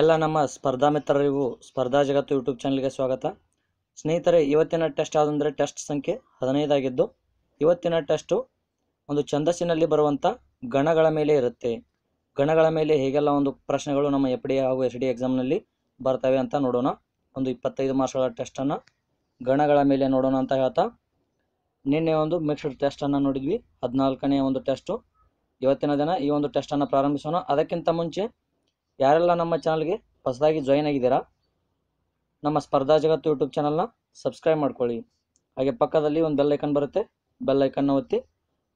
ಎಲ್ಲ ನಮ್ಮ ಸ್ಪರ್ಧಾ ಮಿತ್ರರಿಗೂ ಸ್ಪರ್ಧಾ ಜಗತ್ತು ಯೂಟ್ಯೂಬ್ ಚಾನಲ್ಗೆ ಸ್ವಾಗತ ಸ್ನೇಹಿತರೆ ಇವತ್ತಿನ ಟೆಸ್ಟ್ ಯಾವುದಂದರೆ ಟೆಸ್ಟ್ ಸಂಖ್ಯೆ ಹದಿನೈದಾಗಿದ್ದು ಇವತ್ತಿನ ಟೆಸ್ಟು ಒಂದು ಛಂದಸ್ಸಿನಲ್ಲಿ ಬರುವಂಥ ಗಣಗಳ ಮೇಲೆ ಇರುತ್ತೆ ಗಣಗಳ ಮೇಲೆ ಹೇಗೆಲ್ಲ ಒಂದು ಪ್ರಶ್ನೆಗಳು ನಮ್ಮ ಎಫ್ ಡಿ ಹಾಗೂ ಎಸ್ ಡಿ ಎಕ್ಸಾಮ್ನಲ್ಲಿ ಬರ್ತವೆ ಅಂತ ನೋಡೋಣ ಒಂದು ಇಪ್ಪತ್ತೈದು ಮಾರ್ಕ್ಸ್ಗಳ ಟೆಸ್ಟನ್ನು ಗಣಗಳ ಮೇಲೆ ನೋಡೋಣ ಅಂತ ಹೇಳ್ತಾ ನಿನ್ನೆ ಒಂದು ಮಿಕ್ಸ್ಡ್ ಟೆಸ್ಟನ್ನು ನೋಡಿದ್ವಿ ಹದಿನಾಲ್ಕನೇ ಒಂದು ಟೆಸ್ಟು ಇವತ್ತಿನ ದಿನ ಈ ಒಂದು ಟೆಸ್ಟನ್ನು ಪ್ರಾರಂಭಿಸೋಣ ಅದಕ್ಕಿಂತ ಮುಂಚೆ ಯಾರೆಲ್ಲ ನಮ್ಮ ಚಾನಲ್ಗೆ ಹೊಸದಾಗಿ ಜಾಯಿನ್ ಆಗಿದ್ದೀರಾ ನಮ್ಮ ಸ್ಪರ್ಧಾ ಜಗತ್ತು ಯೂಟ್ಯೂಬ್ ಚಾನಲ್ನ ಸಬ್ಸ್ಕ್ರೈಬ್ ಮಾಡ್ಕೊಳ್ಳಿ ಹಾಗೆ ಪಕ್ಕದಲ್ಲಿ ಒಂದು ಬೆಲ್ಲೈಕನ್ ಬರುತ್ತೆ ಬೆಲ್ಲೈಕನ್ನ ಒತ್ತಿ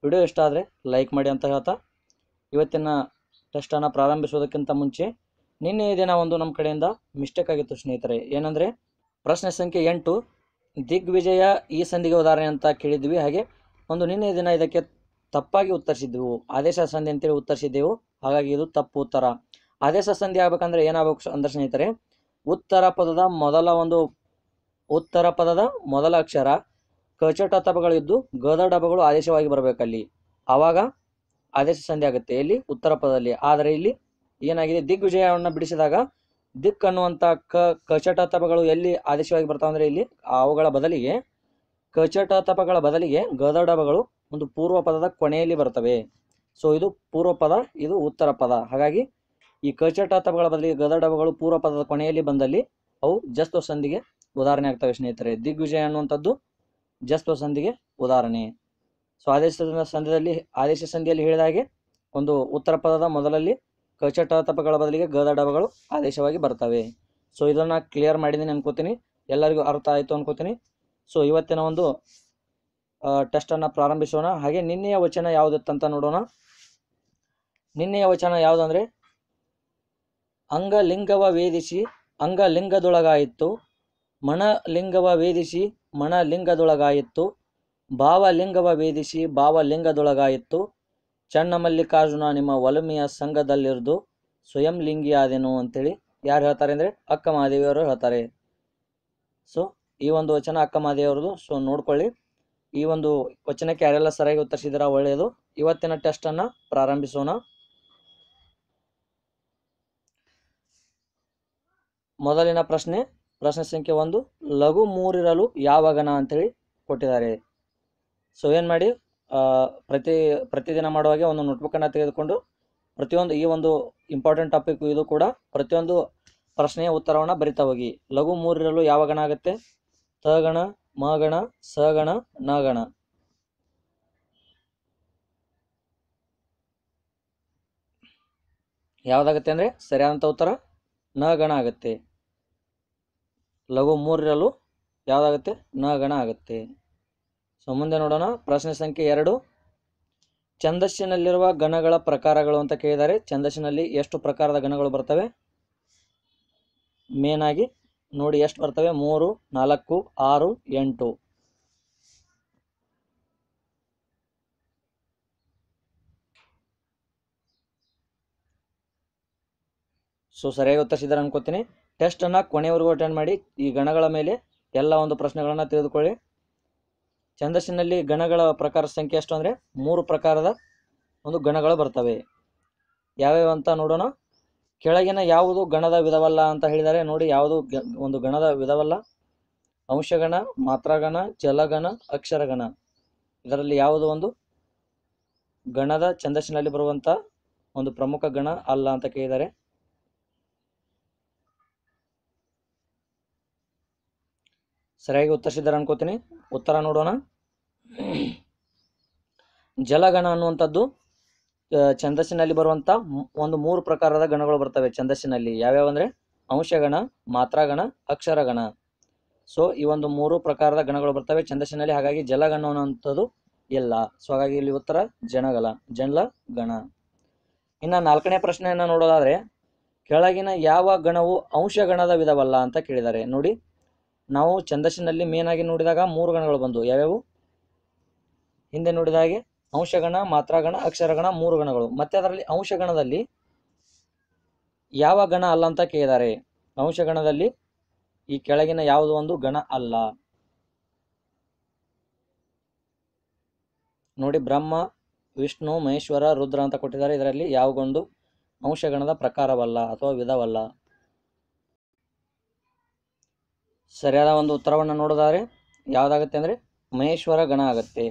ವಿಡಿಯೋ ಇಷ್ಟ ಆದರೆ ಲೈಕ್ ಮಾಡಿ ಅಂತ ಹೇಳ್ತಾ ಇವತ್ತಿನ ಟೆಸ್ಟನ್ನು ಪ್ರಾರಂಭಿಸೋದಕ್ಕಿಂತ ಮುಂಚೆ ನಿನ್ನೆ ದಿನ ಒಂದು ನಮ್ಮ ಕಡೆಯಿಂದ ಮಿಸ್ಟೇಕ್ ಆಗಿತ್ತು ಸ್ನೇಹಿತರೆ ಏನಂದರೆ ಪ್ರಶ್ನೆ ಸಂಖ್ಯೆ ಎಂಟು ದಿಗ್ವಿಜಯ ಈ ಸಂಧಿಗೆ ಉದಾಹರಣೆ ಅಂತ ಕೇಳಿದ್ವಿ ಹಾಗೆ ಒಂದು ನಿನ್ನೆ ದಿನ ಇದಕ್ಕೆ ತಪ್ಪಾಗಿ ಉತ್ತರಿಸಿದ್ದೆವು ಆದೇಶ ಸಂಧಿ ಅಂತೇಳಿ ಉತ್ತರಿಸಿದ್ದೆವು ಹಾಗಾಗಿ ಇದು ತಪ್ಪು ಉತ್ತರ ಆದೇಶ ಸಂಧಿ ಆಗ್ಬೇಕಂದ್ರೆ ಏನಾಗಬೇಕು ಅಂದ್ರೆ ಸ್ನೇಹಿತರೆ ಉತ್ತರ ಪದದ ಮೊದಲ ಒಂದು ಉತ್ತರ ಪದದ ಮೊದಲ ಅಕ್ಷರ ಕಚಟ ತಪಗಳಿದ್ದು ಗದ ಡಬಗಳು ಆದೇಶವಾಗಿ ಬರಬೇಕಲ್ಲಿ ಆವಾಗ ಆದೇಶ ಸಂಧಿ ಆಗುತ್ತೆ ಇಲ್ಲಿ ಉತ್ತರ ಪದದಲ್ಲಿ ಆದರೆ ಇಲ್ಲಿ ಏನಾಗಿದೆ ದಿಗ್ವಿಜಯವನ್ನು ಬಿಡಿಸಿದಾಗ ದಿಕ್ ಅನ್ನುವಂಥ ಕ ಕಚಟ ತಪಗಳು ಎಲ್ಲಿ ಆದೇಶವಾಗಿ ಬರ್ತಾವೆ ಅಂದರೆ ಇಲ್ಲಿ ಅವುಗಳ ಬದಲಿಗೆ ಕಚಟ ತಪಗಳ ಬದಲಿಗೆ ಗದ ಡಬಗಳು ಒಂದು ಪೂರ್ವ ಪದದ ಕೊನೆಯಲ್ಲಿ ಬರ್ತವೆ ಸೊ ಇದು ಪೂರ್ವ ಪದ ಇದು ಉತ್ತರ ಪದ ಹಾಗಾಗಿ ಈ ಕಚಟ ತಪಗಳ ಬದಲಿಗೆ ಗದ ಡಬಗಳು ಪೂರ್ವ ಪದದ ಕೊನೆಯಲ್ಲಿ ಬಂದಲ್ಲಿ ಅವು ಜಸ್ತ್ವ ಸಂಧಿಗೆ ಉದಾಹರಣೆ ಆಗ್ತವೆ ಸ್ನೇಹಿತರೆ ದಿಗ್ವಿಜಯ ಅನ್ನುವಂಥದ್ದು ಜಸ್ತ್ವ ಸಂಧಿಗೆ ಉದಾಹರಣೆ ಸೊ ಆದೇಶ ಸಂಧಿಯಲ್ಲಿ ಆದೇಶ ಸಂಧಿಯಲ್ಲಿ ಹೇಳಿದ ಹಾಗೆ ಒಂದು ಉತ್ತರ ಪದದ ಮೊದಲಲ್ಲಿ ಕಚಟ ತಪಗಳ ಬದಲಿಗೆ ಗದ ಡಬಗಳು ಆದೇಶವಾಗಿ ಬರ್ತವೆ ಸೊ ಇದನ್ನು ಕ್ಲಿಯರ್ ಮಾಡಿದ್ದೀನಿ ಅನ್ಕೋತೀನಿ ಎಲ್ಲರಿಗೂ ಅರ್ಥ ಆಯಿತು ಅನ್ಕೋತೀನಿ ಸೊ ಇವತ್ತಿನ ಒಂದು ಟೆಸ್ಟನ್ನು ಪ್ರಾರಂಭಿಸೋಣ ಹಾಗೆ ನಿನ್ನೆಯ ವಚನ ಯಾವುದಿತ್ತಂತ ನೋಡೋಣ ನಿನ್ನೆಯ ವಚನ ಯಾವುದಂದರೆ ಅಂಗಲಿಂಗವ ವೇದಿಸಿ ಅಂಗಲಿಂಗದೊಳಗಾಯಿತು ಮಣಲಿಂಗವ ವೇದಿಸಿ ಮಣಲಿಂಗದೊಳಗಾಯಿತು ಭಾವಲಿಂಗವ ವೇದಿಸಿ ಭಾವಲಿಂಗದೊಳಗಾಯಿತು ಮಲ್ಲಿಕಾರ್ಜುನ ನಿಮ್ಮ ಒಲಮಿಯ ಸಂಘದಲ್ಲಿರದು ಸ್ವಯಂ ಲಿಂಗಿಯಾದೆನು ಅಂತೇಳಿ ಯಾರು ಹೇಳ್ತಾರೆ ಅಂದರೆ ಅಕ್ಕ ಮಹಾದೇವಿಯವರು ಹೇಳ್ತಾರೆ ಸೊ ಈ ಒಂದು ವಚನ ಅಕ್ಕ ಮಹಾದೇವಿಯವರದು ಸೊ ನೋಡ್ಕೊಳ್ಳಿ ಈ ಒಂದು ವಚನಕ್ಕೆ ಯಾರೆಲ್ಲ ಸರಿಯಾಗಿ ಉತ್ತರಿಸಿದಿರ ಒಳ್ಳೆಯದು ಇವತ್ತಿನ ಟೆಸ್ಟನ್ನು ಪ್ರಾರಂಭಿಸೋಣ ಮೊದಲಿನ ಪ್ರಶ್ನೆ ಪ್ರಶ್ನೆ ಸಂಖ್ಯೆ ಒಂದು ಲಘು ಮೂರಿರಲು ಯಾವಾಗನ ಅಂತೇಳಿ ಕೊಟ್ಟಿದ್ದಾರೆ ಸೊ ಏನು ಮಾಡಿ ಪ್ರತಿ ಪ್ರತಿದಿನ ಮಾಡುವಾಗೆ ಒಂದು ನೋಟ್ಬುಕ್ಕನ್ನು ತೆಗೆದುಕೊಂಡು ಪ್ರತಿಯೊಂದು ಈ ಒಂದು ಇಂಪಾರ್ಟೆಂಟ್ ಟಾಪಿಕ್ ಇದು ಕೂಡ ಪ್ರತಿಯೊಂದು ಪ್ರಶ್ನೆಯ ಉತ್ತರವನ್ನು ಬರಿತಾ ಹೋಗಿ ಲಘು ಮೂರಿರಲು ಯಾವ ಗಣ ಆಗುತ್ತೆ ತಗಣ ಮಗಣ ಸಗಣ ನಗಣ ಯಾವುದಾಗುತ್ತೆ ಅಂದರೆ ಸರಿಯಾದಂಥ ಉತ್ತರ ನಗಣ ಆಗುತ್ತೆ ಲಘು ಮೂರಿರಲು ಯಾವುದಾಗುತ್ತೆ ಗಣ ಆಗುತ್ತೆ ಸೊ ಮುಂದೆ ನೋಡೋಣ ಪ್ರಶ್ನೆ ಸಂಖ್ಯೆ ಎರಡು ಛಂದಸ್ಸಿನಲ್ಲಿರುವ ಗಣಗಳ ಪ್ರಕಾರಗಳು ಅಂತ ಕೇಳಿದ್ದಾರೆ ಛಂದಸ್ಸಿನಲ್ಲಿ ಎಷ್ಟು ಪ್ರಕಾರದ ಗಣಗಳು ಬರ್ತವೆ ಮೇನಾಗಿ ನೋಡಿ ಎಷ್ಟು ಬರ್ತವೆ ಮೂರು ನಾಲ್ಕು ಆರು ಎಂಟು ಸೊ ಸರಿಯಾಗಿ ಉತ್ತರಿಸಿದ್ದಾರೆ ಅನ್ಕೋತೀನಿ ಟೆಸ್ಟನ್ನು ಕೊನೆಯವರೆಗೂ ಅಟೆಂಡ್ ಮಾಡಿ ಈ ಗಣಗಳ ಮೇಲೆ ಎಲ್ಲ ಒಂದು ಪ್ರಶ್ನೆಗಳನ್ನು ತಿಳಿದುಕೊಳ್ಳಿ ಛಂದಸ್ಸಿನಲ್ಲಿ ಗಣಗಳ ಪ್ರಕಾರ ಸಂಖ್ಯೆ ಎಷ್ಟು ಅಂದರೆ ಮೂರು ಪ್ರಕಾರದ ಒಂದು ಗಣಗಳು ಬರ್ತವೆ ಯಾವ್ಯಾವ ಅಂತ ನೋಡೋಣ ಕೆಳಗಿನ ಯಾವುದು ಗಣದ ವಿಧವಲ್ಲ ಅಂತ ಹೇಳಿದರೆ ನೋಡಿ ಯಾವುದು ಒಂದು ಗಣದ ವಿಧವಲ್ಲ ಅಂಶಗಣ ಮಾತ್ರಗಣ ಜಲಗಣ ಅಕ್ಷರಗಣ ಇದರಲ್ಲಿ ಯಾವುದು ಒಂದು ಗಣದ ಛಂದಸ್ಸಿನಲ್ಲಿ ಬರುವಂಥ ಒಂದು ಪ್ರಮುಖ ಗಣ ಅಲ್ಲ ಅಂತ ಕೇಳಿದ್ದಾರೆ ಸರಿಯಾಗಿ ಉತ್ತರಿಸಿದ್ದಾರೆ ಅನ್ಕೋತೀನಿ ಉತ್ತರ ನೋಡೋಣ ಜಲಗಣ ಅನ್ನುವಂಥದ್ದು ಛಂದಸ್ಸಿನಲ್ಲಿ ಬರುವಂಥ ಒಂದು ಮೂರು ಪ್ರಕಾರದ ಗಣಗಳು ಬರ್ತವೆ ಛಂದಸ್ಸಿನಲ್ಲಿ ಯಾವ್ಯಾವ ಅಂದರೆ ಅಂಶಗಣ ಮಾತ್ರಗಣ ಅಕ್ಷರಗಣ ಸೊ ಈ ಒಂದು ಮೂರು ಪ್ರಕಾರದ ಗಣಗಳು ಬರ್ತವೆ ಛಂದಸ್ಸಿನಲ್ಲಿ ಹಾಗಾಗಿ ಜಲಗಣ ಅನ್ನುವಂಥದ್ದು ಇಲ್ಲ ಸೊ ಹಾಗಾಗಿ ಇಲ್ಲಿ ಉತ್ತರ ಜನಗಲ ಜನಲ ಗಣ ಇನ್ನು ನಾಲ್ಕನೇ ಪ್ರಶ್ನೆಯನ್ನು ನೋಡೋದಾದ್ರೆ ಕೆಳಗಿನ ಯಾವ ಗಣವು ಅಂಶಗಣದ ವಿಧವಲ್ಲ ಅಂತ ಕೇಳಿದ್ದಾರೆ ನೋಡಿ ನಾವು ಛಂದಸ್ಸಿನಲ್ಲಿ ಮೇನಾಗಿ ನೋಡಿದಾಗ ಮೂರು ಗಣಗಳು ಬಂದವು ಯಾವ್ಯಾವು ಹಿಂದೆ ನೋಡಿದ ಹಾಗೆ ಅಂಶಗಣ ಮಾತ್ರಗಣ ಅಕ್ಷರಗಣ ಮೂರು ಗಣಗಳು ಮತ್ತೆ ಅದರಲ್ಲಿ ಅಂಶಗಣದಲ್ಲಿ ಯಾವ ಗಣ ಅಲ್ಲ ಅಂತ ಕೇಳಿದ್ದಾರೆ ಅಂಶಗಣದಲ್ಲಿ ಈ ಕೆಳಗಿನ ಯಾವುದೋ ಒಂದು ಗಣ ಅಲ್ಲ ನೋಡಿ ಬ್ರಹ್ಮ ವಿಷ್ಣು ಮಹೇಶ್ವರ ರುದ್ರ ಅಂತ ಕೊಟ್ಟಿದ್ದಾರೆ ಇದರಲ್ಲಿ ಯಾವಗೊಂದು ಅಂಶಗಣದ ಪ್ರಕಾರವಲ್ಲ ಅಥವಾ ವಿಧವಲ್ಲ ಸರಿಯಾದ ಒಂದು ಉತ್ತರವನ್ನು ನೋಡಿದರೆ ಯಾವುದಾಗತ್ತೆ ಅಂದರೆ ಮಹೇಶ್ವರ ಗಣ ಆಗುತ್ತೆ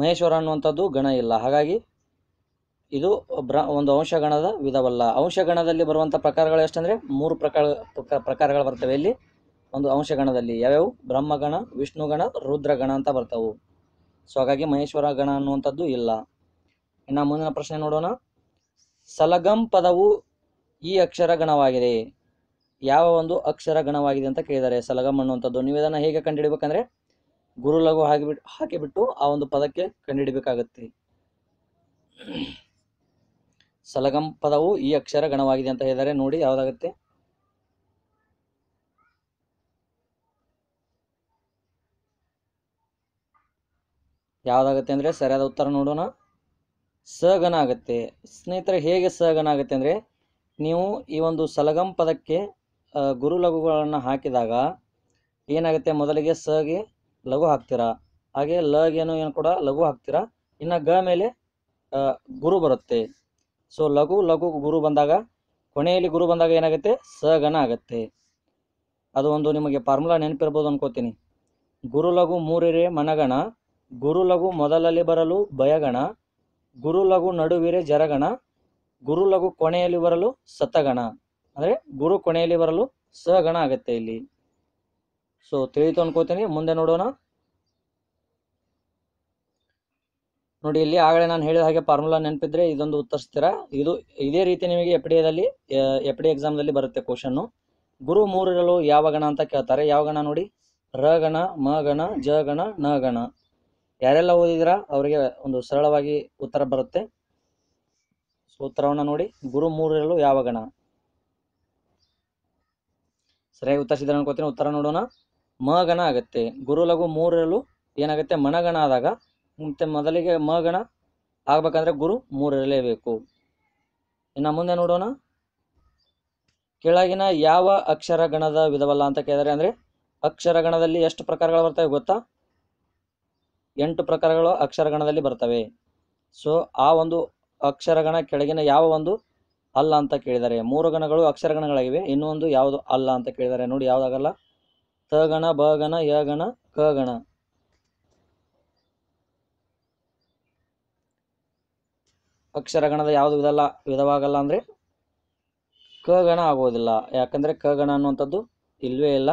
ಮಹೇಶ್ವರ ಅನ್ನುವಂಥದ್ದು ಗಣ ಇಲ್ಲ ಹಾಗಾಗಿ ಇದು ಬ್ರ ಒಂದು ಅಂಶಗಣದ ವಿಧವಲ್ಲ ಅಂಶಗಣದಲ್ಲಿ ಬರುವಂಥ ಪ್ರಕಾರಗಳು ಎಷ್ಟಂದರೆ ಮೂರು ಪ್ರಕಾರ ಪ್ರಕಾರಗಳು ಬರ್ತವೆ ಇಲ್ಲಿ ಒಂದು ಅಂಶಗಣದಲ್ಲಿ ಯಾವ್ಯಾವು ಬ್ರಹ್ಮಗಣ ವಿಷ್ಣುಗಣ ರುದ್ರಗಣ ಅಂತ ಬರ್ತವೆ ಸೊ ಹಾಗಾಗಿ ಮಹೇಶ್ವರ ಗಣ ಅನ್ನುವಂಥದ್ದು ಇಲ್ಲ ಇನ್ನು ಮುಂದಿನ ಪ್ರಶ್ನೆ ನೋಡೋಣ ಸಲಗಂ ಪದವು ಈ ಅಕ್ಷರ ಗಣವಾಗಿದೆ ಯಾವ ಒಂದು ಅಕ್ಷರ ಗಣವಾಗಿದೆ ಅಂತ ಕೇಳಿದ್ದಾರೆ ಸಲಗಮ್ ಅನ್ನುವಂಥದ್ದು ನೀವು ಇದನ್ನು ಹೇಗೆ ಕಂಡುಹಿಡಬೇಕಂದ್ರೆ ಗುರು ಲಘು ಹಾಕಿಬಿಟ್ಟು ಹಾಕಿಬಿಟ್ಟು ಆ ಒಂದು ಪದಕ್ಕೆ ಕಂಡುಹಿಡಬೇಕಾಗತ್ತೆ ಸಲಗಂ ಪದವು ಈ ಅಕ್ಷರ ಗಣವಾಗಿದೆ ಅಂತ ಹೇಳಿದರೆ ನೋಡಿ ಯಾವುದಾಗುತ್ತೆ ಯಾವುದಾಗುತ್ತೆ ಅಂದರೆ ಸರಿಯಾದ ಉತ್ತರ ನೋಡೋಣ ಸಗನ ಆಗತ್ತೆ ಸ್ನೇಹಿತರೆ ಹೇಗೆ ಸಗನ ಆಗುತ್ತೆ ಅಂದರೆ ನೀವು ಈ ಒಂದು ಸಲಗಂ ಪದಕ್ಕೆ ಗುರು ಲಘುಗಳನ್ನು ಹಾಕಿದಾಗ ಏನಾಗುತ್ತೆ ಮೊದಲಿಗೆ ಸಗೆ ಲಘು ಹಾಕ್ತೀರಾ ಹಾಗೆ ಲಗೇನು ಏನು ಕೂಡ ಲಘು ಹಾಕ್ತೀರಾ ಇನ್ನು ಗ ಮೇಲೆ ಗುರು ಬರುತ್ತೆ ಸೊ ಲಘು ಲಘು ಗುರು ಬಂದಾಗ ಕೊನೆಯಲ್ಲಿ ಗುರು ಬಂದಾಗ ಏನಾಗುತ್ತೆ ಸ ಸಗನ ಆಗುತ್ತೆ ಅದು ಒಂದು ನಿಮಗೆ ಫಾರ್ಮುಲಾ ನೆನಪಿರ್ಬೋದು ಅನ್ಕೋತೀನಿ ಗುರು ಲಘು ಮೂರಿರೆ ಮನಗಣ ಗುರು ಲಘು ಮೊದಲಲ್ಲಿ ಬರಲು ಭಯಗಣ ಗುರು ಲಘು ನಡುವಿರೆ ಜರಗಣ ಗುರು ಲಘು ಕೊನೆಯಲ್ಲಿ ಬರಲು ಸತಗಣ ಅಂದರೆ ಗುರು ಕೊನೆಯಲ್ಲಿ ಬರಲು ಸಗಣ ಆಗುತ್ತೆ ಇಲ್ಲಿ ಸೊ ತಿಳಿತು ಅನ್ಕೋತೀನಿ ಮುಂದೆ ನೋಡೋಣ ನೋಡಿ ಇಲ್ಲಿ ಆಗಲೇ ನಾನು ಹೇಳಿದ ಹಾಗೆ ಫಾರ್ಮುಲಾ ನೆನಪಿದ್ರೆ ಇದೊಂದು ಉತ್ತರಿಸ್ತೀರಾ ಇದು ಇದೇ ರೀತಿ ನಿಮಗೆ ಎಫ್ ಡಿ ಎದಲ್ಲಿ ಎಫ್ ಡಿ ಎಕ್ಸಾಮ್ದಲ್ಲಿ ಬರುತ್ತೆ ಕ್ವಶನ್ನು ಗುರು ಮೂರಿರಲು ಯಾವ ಗಣ ಅಂತ ಕೇಳ್ತಾರೆ ಯಾವ ಗಣ ನೋಡಿ ರ ಗಣ ಮ ಗಣ ಜ ಗಣ ನ ಗಣ ಯಾರೆಲ್ಲ ಓದಿದ್ರ ಅವರಿಗೆ ಒಂದು ಸರಳವಾಗಿ ಉತ್ತರ ಬರುತ್ತೆ ಸೊ ನೋಡಿ ಗುರು ಮೂರಿರಲು ಯಾವ ಗಣ ಸರಿಯಾಗಿ ಉತ್ತರ ಸಿದ್ಧ ಅನ್ಕೋತೀನಿ ಉತ್ತರ ನೋಡೋಣ ಮಗಣ ಆಗುತ್ತೆ ಗುರು ಲಘು ಮೂರರಲ್ಲೂ ಏನಾಗುತ್ತೆ ಮನಗಣ ಆದಾಗ ಮತ್ತೆ ಮೊದಲಿಗೆ ಮಗಣ ಆಗ್ಬೇಕಂದ್ರೆ ಗುರು ಮೂರರಲೇಬೇಕು ಇನ್ನು ಮುಂದೆ ನೋಡೋಣ ಕೆಳಗಿನ ಯಾವ ಅಕ್ಷರ ಗಣದ ವಿಧವಲ್ಲ ಅಂತ ಕೇಳಿದರೆ ಅಂದರೆ ಅಕ್ಷರ ಗಣದಲ್ಲಿ ಎಷ್ಟು ಪ್ರಕಾರಗಳು ಬರ್ತವೆ ಗೊತ್ತಾ ಎಂಟು ಪ್ರಕಾರಗಳು ಅಕ್ಷರಗಣದಲ್ಲಿ ಬರ್ತವೆ ಸೊ ಆ ಒಂದು ಅಕ್ಷರಗಣ ಕೆಳಗಿನ ಯಾವ ಒಂದು ಅಲ್ಲ ಅಂತ ಕೇಳಿದ್ದಾರೆ ಗಣಗಳು ಅಕ್ಷರಗಣಗಳಾಗಿವೆ ಇನ್ನೊಂದು ಯಾವುದು ಅಲ್ಲ ಅಂತ ಕೇಳಿದ್ದಾರೆ ನೋಡಿ ಯಾವುದಾಗಲ್ಲ ಗಣ ಬಗಣ ಯಗಣ ಕಗಣ ಅಕ್ಷರಗಣದ ಯಾವುದು ವಿಧಲ್ಲ ವಿಧವಾಗಲ್ಲ ಅಂದರೆ ಗಣ ಆಗುವುದಿಲ್ಲ ಯಾಕಂದರೆ ಗಣ ಅನ್ನುವಂಥದ್ದು ಇಲ್ವೇ ಇಲ್ಲ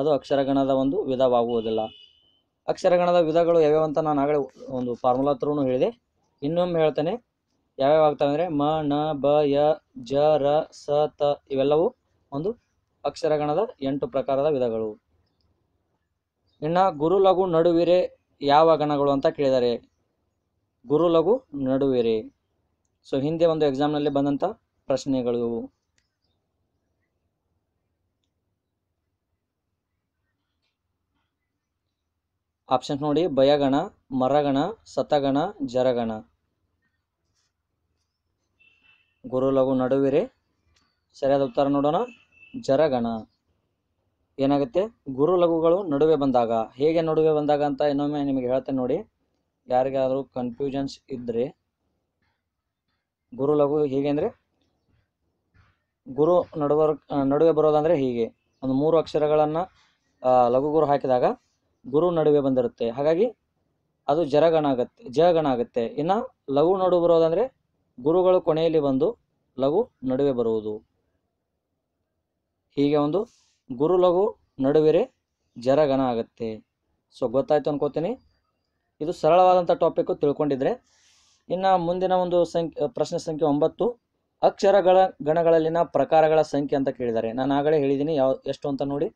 ಅದು ಅಕ್ಷರಗಣದ ಒಂದು ವಿಧವಾಗುವುದಿಲ್ಲ ಅಕ್ಷರಗಣದ ವಿಧಗಳು ಯಾವ್ಯಾವಂತ ಅಂತ ನಾನು ಆಗಲೇ ಒಂದು ಫಾರ್ಮುಲಾ ತ್ರೂನು ಹೇಳಿದೆ ಇನ್ನೊಮ್ಮೆ ಹೇಳ್ತೇನೆ ಯಾವ್ಯಾವ ಆಗ್ತಾವೆ ಅಂದರೆ ಮ ನ ಬ ಯ ಜ ರ ಸ ತ ಇವೆಲ್ಲವೂ ಒಂದು ಅಕ್ಷರಗಣದ ಎಂಟು ಪ್ರಕಾರದ ವಿಧಗಳು ಇನ್ನು ಗುರು ಲಘು ನಡುವಿರೆ ಯಾವ ಗಣಗಳು ಅಂತ ಕೇಳಿದ್ದಾರೆ ಗುರು ಲಘು ನಡುವಿರೆ ಸೊ ಹಿಂದೆ ಒಂದು ಎಕ್ಸಾಮ್ನಲ್ಲಿ ಬಂದಂಥ ಪ್ರಶ್ನೆಗಳು ಆಪ್ಷನ್ಸ್ ನೋಡಿ ಭಯಗಣ ಮರಗಣ ಸತಗಣ ಜರಗಣ ಗುರು ನಡುವೆ ನಡುವಿರಿ ಸರಿಯಾದ ಉತ್ತರ ನೋಡೋಣ ಜರಗಣ ಏನಾಗುತ್ತೆ ಗುರು ಲಘುಗಳು ನಡುವೆ ಬಂದಾಗ ಹೇಗೆ ನಡುವೆ ಬಂದಾಗ ಅಂತ ಇನ್ನೊಮ್ಮೆ ನಿಮಗೆ ಹೇಳ್ತೇನೆ ನೋಡಿ ಯಾರಿಗಾದರೂ ಕನ್ಫ್ಯೂಷನ್ಸ್ ಇದ್ದರೆ ಗುರು ಲಘು ಹೇಗೆ ಅಂದರೆ ಗುರು ನಡುವರ್ ನಡುವೆ ಬರೋದಂದರೆ ಹೀಗೆ ಒಂದು ಮೂರು ಅಕ್ಷರಗಳನ್ನು ಲಘು ಗುರು ಹಾಕಿದಾಗ ಗುರು ನಡುವೆ ಬಂದಿರುತ್ತೆ ಹಾಗಾಗಿ ಅದು ಜರಗಣ ಆಗುತ್ತೆ ಜಗಣ ಆಗುತ್ತೆ ಇನ್ನು ಲಘು ನಡುವೆ ಬರೋದಂದರೆ ಗುರುಗಳು ಕೊನೆಯಲ್ಲಿ ಬಂದು ಲಘು ನಡುವೆ ಬರುವುದು ಹೀಗೆ ಒಂದು ಗುರು ಲಘು ನಡುವೆರೆ ಜರಗನ ಆಗುತ್ತೆ ಸೊ ಗೊತ್ತಾಯ್ತು ಅನ್ಕೋತೀನಿ ಇದು ಸರಳವಾದಂಥ ಟಾಪಿಕ್ಕು ತಿಳ್ಕೊಂಡಿದ್ರೆ ಇನ್ನು ಮುಂದಿನ ಒಂದು ಸಂಖ್ಯೆ ಪ್ರಶ್ನೆ ಸಂಖ್ಯೆ ಒಂಬತ್ತು ಅಕ್ಷರಗಳ ಗಣಗಳಲ್ಲಿನ ಪ್ರಕಾರಗಳ ಸಂಖ್ಯೆ ಅಂತ ಕೇಳಿದ್ದಾರೆ ನಾನು ಆಗಲೇ ಹೇಳಿದ್ದೀನಿ ಯಾವ ಎಷ್ಟು ಅಂತ ನೋಡಿ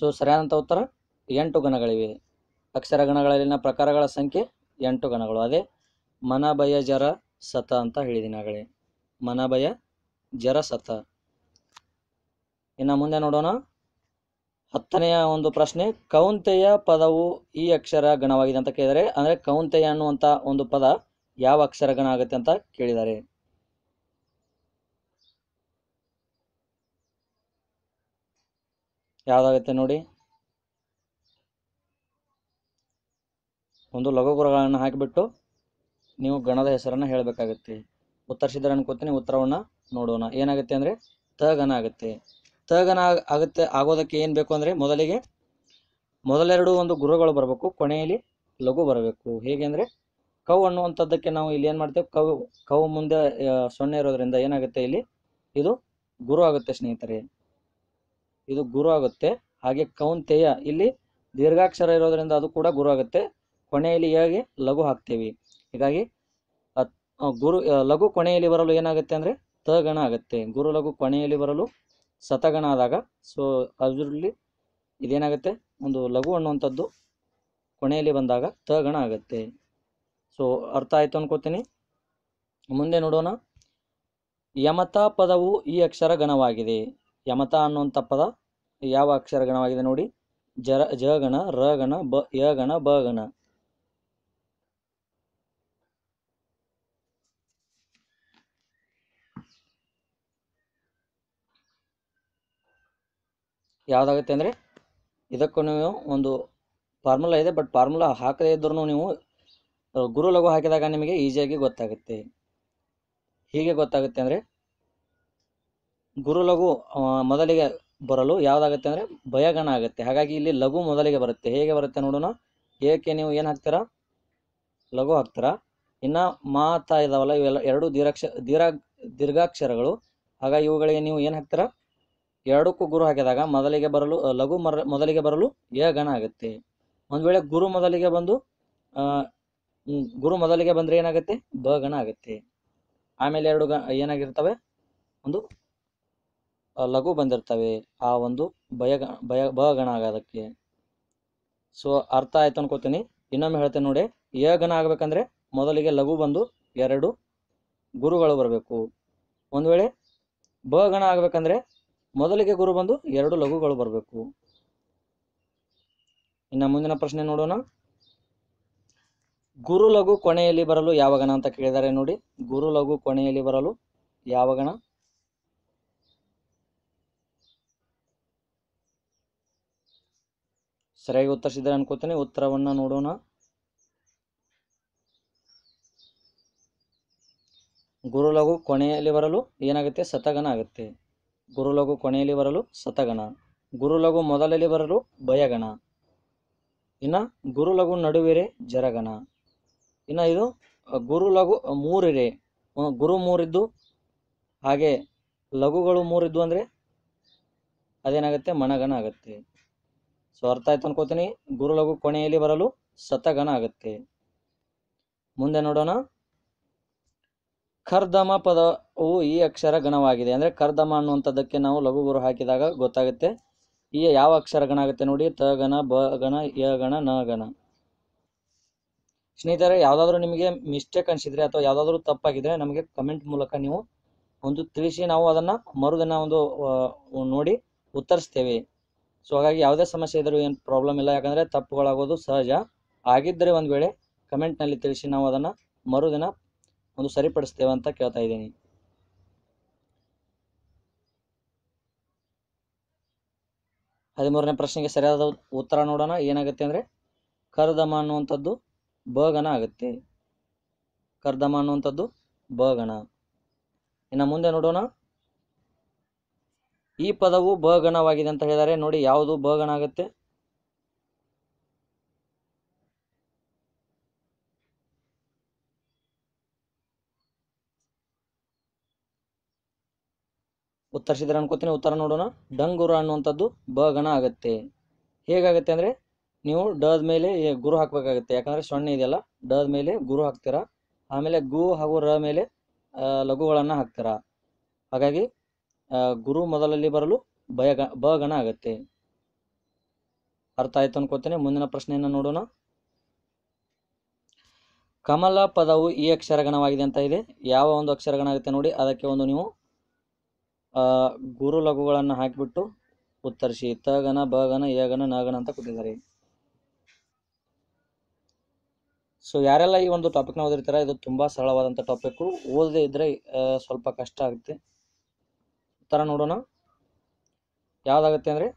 ಸೊ ಸರಿಯಾದಂಥ ಉತ್ತರ ಎಂಟು ಗಣಗಳಿವೆ ಅಕ್ಷರ ಗಣಗಳಲ್ಲಿನ ಪ್ರಕಾರಗಳ ಸಂಖ್ಯೆ ಎಂಟು ಗಣಗಳು ಅದೇ ಮನಭಯ ಜರ ಸತ ಅಂತ ಹೇಳಿದಿನಗಳೇ ಮನಭಯ ಜರ ಸತ ಇನ್ನು ಮುಂದೆ ನೋಡೋಣ ಹತ್ತನೆಯ ಒಂದು ಪ್ರಶ್ನೆ ಕೌಂತೆಯ ಪದವು ಈ ಅಕ್ಷರ ಗಣವಾಗಿದೆ ಅಂತ ಕೇಳಿದರೆ ಅಂದರೆ ಕೌಂತೆಯ ಅನ್ನುವಂಥ ಒಂದು ಪದ ಯಾವ ಅಕ್ಷರ ಗಣ ಆಗುತ್ತೆ ಅಂತ ಕೇಳಿದ್ದಾರೆ ಯಾವ್ದಾಗುತ್ತೆ ನೋಡಿ ಒಂದು ಗುರುಗಳನ್ನು ಹಾಕಿಬಿಟ್ಟು ನೀವು ಗಣದ ಹೆಸರನ್ನು ಹೇಳಬೇಕಾಗುತ್ತೆ ಉತ್ತರಿಸಿದರೆ ಅನ್ಕೋತೀನಿ ಉತ್ತರವನ್ನು ನೋಡೋಣ ಏನಾಗುತ್ತೆ ಅಂದರೆ ತಗನ ಆಗುತ್ತೆ ತಗನ ಆಗುತ್ತೆ ಆಗೋದಕ್ಕೆ ಏನು ಬೇಕು ಅಂದರೆ ಮೊದಲಿಗೆ ಮೊದಲೆರಡು ಒಂದು ಗುರುಗಳು ಬರಬೇಕು ಕೊನೆಯಲ್ಲಿ ಲಘು ಬರಬೇಕು ಹೇಗೆ ಅಂದರೆ ಕೌ ಅನ್ನುವಂಥದ್ದಕ್ಕೆ ನಾವು ಇಲ್ಲಿ ಏನು ಮಾಡ್ತೇವೆ ಕೌ ಕೌ ಮುಂದೆ ಸೊನ್ನೆ ಇರೋದ್ರಿಂದ ಏನಾಗುತ್ತೆ ಇಲ್ಲಿ ಇದು ಗುರು ಆಗುತ್ತೆ ಸ್ನೇಹಿತರೆ ಇದು ಗುರು ಆಗುತ್ತೆ ಹಾಗೆ ತೇಯ ಇಲ್ಲಿ ದೀರ್ಘಾಕ್ಷರ ಇರೋದ್ರಿಂದ ಅದು ಕೂಡ ಗುರು ಆಗುತ್ತೆ ಕೊನೆಯಲ್ಲಿ ಹೇಗೆ ಲಘು ಹಾಕ್ತೇವೆ ಹೀಗಾಗಿ ಗುರು ಲಘು ಕೊನೆಯಲ್ಲಿ ಬರಲು ಏನಾಗುತ್ತೆ ಅಂದರೆ ತಗಣ ಆಗುತ್ತೆ ಗುರು ಲಘು ಕೊನೆಯಲ್ಲಿ ಬರಲು ಸತಗಣ ಆದಾಗ ಸೊ ಅದರಲ್ಲಿ ಇದೇನಾಗುತ್ತೆ ಒಂದು ಲಘು ಅನ್ನುವಂಥದ್ದು ಕೊನೆಯಲ್ಲಿ ಬಂದಾಗ ತಗಣ ಆಗುತ್ತೆ ಸೊ ಅರ್ಥ ಆಯಿತು ಅನ್ಕೋತೀನಿ ಮುಂದೆ ನೋಡೋಣ ಯಮತಾ ಪದವು ಈ ಅಕ್ಷರ ಗಣವಾಗಿದೆ ಯಮತಾ ಅನ್ನುವಂಥ ಪದ ಯಾವ ಅಕ್ಷರ ಗಣವಾಗಿದೆ ನೋಡಿ ಜರ ಜಗಣ ಗಣ ಬ ಯ ಗಣ ಬ ಗಣ ಯಾವುದಾಗುತ್ತೆ ಅಂದರೆ ಇದಕ್ಕೂ ನೀವು ಒಂದು ಫಾರ್ಮುಲಾ ಇದೆ ಬಟ್ ಫಾರ್ಮುಲಾ ಹಾಕದೇ ಇದ್ರೂ ನೀವು ಗುರು ಲಘು ಹಾಕಿದಾಗ ನಿಮಗೆ ಈಸಿಯಾಗಿ ಗೊತ್ತಾಗುತ್ತೆ ಹೀಗೆ ಗೊತ್ತಾಗುತ್ತೆ ಅಂದರೆ ಗುರು ಲಘು ಮೊದಲಿಗೆ ಬರಲು ಯಾವುದಾಗುತ್ತೆ ಅಂದರೆ ಭಯಗಣ ಆಗುತ್ತೆ ಹಾಗಾಗಿ ಇಲ್ಲಿ ಲಘು ಮೊದಲಿಗೆ ಬರುತ್ತೆ ಹೇಗೆ ಬರುತ್ತೆ ನೋಡೋಣ ಏಕೆ ನೀವು ಏನು ಹಾಕ್ತೀರಾ ಲಘು ಹಾಕ್ತೀರಾ ಇನ್ನು ಮಾತಾ ಇದಾವಲ್ಲ ಇವೆಲ್ಲ ಎರಡು ದೀರಾಕ್ಷ ದೀರಾ ದೀರ್ಘಾಕ್ಷರಗಳು ಹಾಗಾಗಿ ಇವುಗಳಿಗೆ ನೀವು ಏನು ಹಾಕ್ತೀರಾ ಎರಡಕ್ಕೂ ಗುರು ಹಾಕಿದಾಗ ಮೊದಲಿಗೆ ಬರಲು ಲಘು ಮರ ಮೊದಲಿಗೆ ಬರಲು ಗಣ ಆಗುತ್ತೆ ಒಂದು ವೇಳೆ ಗುರು ಮೊದಲಿಗೆ ಬಂದು ಗುರು ಮೊದಲಿಗೆ ಬಂದರೆ ಏನಾಗುತ್ತೆ ಬ ಗಣ ಆಗುತ್ತೆ ಆಮೇಲೆ ಎರಡು ಗ ಏನಾಗಿರ್ತವೆ ಒಂದು ಲಘು ಬಂದಿರ್ತವೆ ಆ ಒಂದು ಭಯ ಭಯ ಗಣ ಆಗೋದಕ್ಕೆ ಸೊ ಅರ್ಥ ಆಯ್ತು ಅನ್ಕೋತೀನಿ ಇನ್ನೊಮ್ಮೆ ಹೇಳ್ತೇನೆ ನೋಡಿ ಯ ಗಣ ಆಗಬೇಕಂದ್ರೆ ಮೊದಲಿಗೆ ಲಘು ಬಂದು ಎರಡು ಗುರುಗಳು ಬರಬೇಕು ಒಂದು ವೇಳೆ ಬ ಗಣ ಆಗಬೇಕಂದ್ರೆ ಮೊದಲಿಗೆ ಗುರು ಬಂದು ಎರಡು ಲಘುಗಳು ಬರಬೇಕು ಇನ್ನು ಮುಂದಿನ ಪ್ರಶ್ನೆ ನೋಡೋಣ ಗುರು ಲಘು ಕೊನೆಯಲ್ಲಿ ಬರಲು ಯಾವ ಗಣ ಅಂತ ಕೇಳಿದ್ದಾರೆ ನೋಡಿ ಗುರು ಲಘು ಕೊನೆಯಲ್ಲಿ ಬರಲು ಯಾವ ಗಣ ಸರಿಯಾಗಿ ಉತ್ತರಿಸಿದರೆ ಅನ್ಕೋತೇನೆ ಉತ್ತರವನ್ನು ನೋಡೋಣ ಗುರು ಲಘು ಕೊನೆಯಲ್ಲಿ ಬರಲು ಏನಾಗುತ್ತೆ ಸತಗಣ ಆಗುತ್ತೆ ಗುರುಲಘು ಕೊನೆಯಲ್ಲಿ ಬರಲು ಸತಗಣ ಗುರುಲಘು ಮೊದಲಲ್ಲಿ ಬರಲು ಭಯಗಣ ಇನ್ನು ಲಘು ನಡುವೆರೆ ಜರಗಣ ಇನ್ನು ಇದು ಗುರುಲಘು ಮೂರಿರೆ ಗುರು ಮೂರಿದ್ದು ಹಾಗೆ ಲಘುಗಳು ಮೂರಿದ್ದು ಅಂದರೆ ಅದೇನಾಗುತ್ತೆ ಮಣಗಣ ಆಗುತ್ತೆ ಸೊ ಅರ್ಥ ಆಯ್ತು ಅನ್ಕೋತೀನಿ ಗುರುಲಘು ಕೊನೆಯಲ್ಲಿ ಬರಲು ಸತಗಣ ಆಗುತ್ತೆ ಮುಂದೆ ನೋಡೋಣ ಖರ್ಧಮ ಪದವು ಈ ಅಕ್ಷರ ಗಣವಾಗಿದೆ ಅಂದರೆ ಕರ್ದಮ ಅನ್ನುವಂಥದ್ದಕ್ಕೆ ನಾವು ಲಘು ಗುರು ಹಾಕಿದಾಗ ಗೊತ್ತಾಗುತ್ತೆ ಈ ಯಾವ ಅಕ್ಷರ ಗಣ ಆಗುತ್ತೆ ನೋಡಿ ತ ಗಣ ಬ ಗಣ ಯ ಗಣ ನ ಗಣ ಸ್ನೇಹಿತರೆ ಯಾವುದಾದ್ರೂ ನಿಮಗೆ ಮಿಸ್ಟೇಕ್ ಅನ್ಸಿದ್ರೆ ಅಥವಾ ಯಾವುದಾದ್ರೂ ತಪ್ಪಾಗಿದ್ರೆ ನಮಗೆ ಕಮೆಂಟ್ ಮೂಲಕ ನೀವು ಒಂದು ತಿಳಿಸಿ ನಾವು ಅದನ್ನು ಮರುದಿನ ಒಂದು ನೋಡಿ ಉತ್ತರಿಸ್ತೇವೆ ಸೊ ಹಾಗಾಗಿ ಯಾವುದೇ ಸಮಸ್ಯೆ ಇದ್ದರೂ ಏನು ಪ್ರಾಬ್ಲಮ್ ಇಲ್ಲ ಯಾಕಂದರೆ ತಪ್ಪುಗಳಾಗೋದು ಸಹಜ ಆಗಿದ್ದರೆ ಒಂದು ವೇಳೆ ಕಮೆಂಟ್ನಲ್ಲಿ ತಿಳಿಸಿ ನಾವು ಅದನ್ನು ಮರುದಿನ ಒಂದು ಸರಿಪಡಿಸ್ತೇವೆ ಅಂತ ಕೇಳ್ತಾ ಇದ್ದೀನಿ ಹದಿಮೂರನೇ ಪ್ರಶ್ನೆಗೆ ಸರಿಯಾದ ಉತ್ತರ ನೋಡೋಣ ಏನಾಗುತ್ತೆ ಅಂದ್ರೆ ಕರ್ದಮ ಅನ್ನುವಂಥದ್ದು ಬಗಣ ಆಗುತ್ತೆ ಕರ್ದಮ ಅನ್ನುವಂಥದ್ದು ಬಗಣ ಇನ್ನು ಮುಂದೆ ನೋಡೋಣ ಈ ಪದವು ಬಗಣವಾಗಿದೆ ಅಂತ ಹೇಳಿದರೆ ನೋಡಿ ಯಾವುದು ಬಗಣ ಆಗುತ್ತೆ ಉತ್ತರಿಸಿದ್ರೆ ಅನ್ಕೋತೀನಿ ಉತ್ತರ ನೋಡೋಣ ಡಂಗುರ ಅನ್ನುವಂಥದ್ದು ಬ ಗಣ ಆಗುತ್ತೆ ಹೇಗಾಗುತ್ತೆ ಅಂದರೆ ನೀವು ಡದ ಮೇಲೆ ಗುರು ಹಾಕಬೇಕಾಗುತ್ತೆ ಯಾಕಂದರೆ ಸೊನ್ನೆ ಇದೆಯಲ್ಲ ಡದ ಮೇಲೆ ಗುರು ಹಾಕ್ತೀರಾ ಆಮೇಲೆ ಗು ಹಾಗೂ ರ ಮೇಲೆ ಲಘುಗಳನ್ನು ಹಾಕ್ತೀರಾ ಹಾಗಾಗಿ ಗುರು ಮೊದಲಲ್ಲಿ ಬರಲು ಬಯ ಬ ಗಣ ಆಗುತ್ತೆ ಅರ್ಥ ಆಯ್ತು ಅನ್ಕೋತೇನೆ ಮುಂದಿನ ಪ್ರಶ್ನೆಯನ್ನು ನೋಡೋಣ ಕಮಲ ಪದವು ಈ ಅಕ್ಷರಗಣವಾಗಿದೆ ಅಂತ ಇದೆ ಯಾವ ಒಂದು ಅಕ್ಷರಗಣ ಆಗುತ್ತೆ ನೋಡಿ ಅದಕ್ಕೆ ಒಂದು ನೀವು ಗುರು ಲಘುಗಳನ್ನು ಹಾಕಿಬಿಟ್ಟು ಉತ್ತರಿಸಿ ಯ ಬಗನ ನ ನಗನ ಅಂತ ಕೊಟ್ಟಿದ್ದಾರೆ ಸೊ ಯಾರೆಲ್ಲ ಈ ಒಂದು ಟಾಪಿಕ್ನ ಓದಿರ್ತಾರೆ ಇದು ತುಂಬ ಸರಳವಾದಂಥ ಟಾಪಿಕ್ಕು ಓದದೇ ಇದ್ದರೆ ಸ್ವಲ್ಪ ಕಷ್ಟ ಆಗುತ್ತೆ ಥರ ನೋಡೋಣ ಯಾವುದಾಗುತ್ತೆ ಅಂದರೆ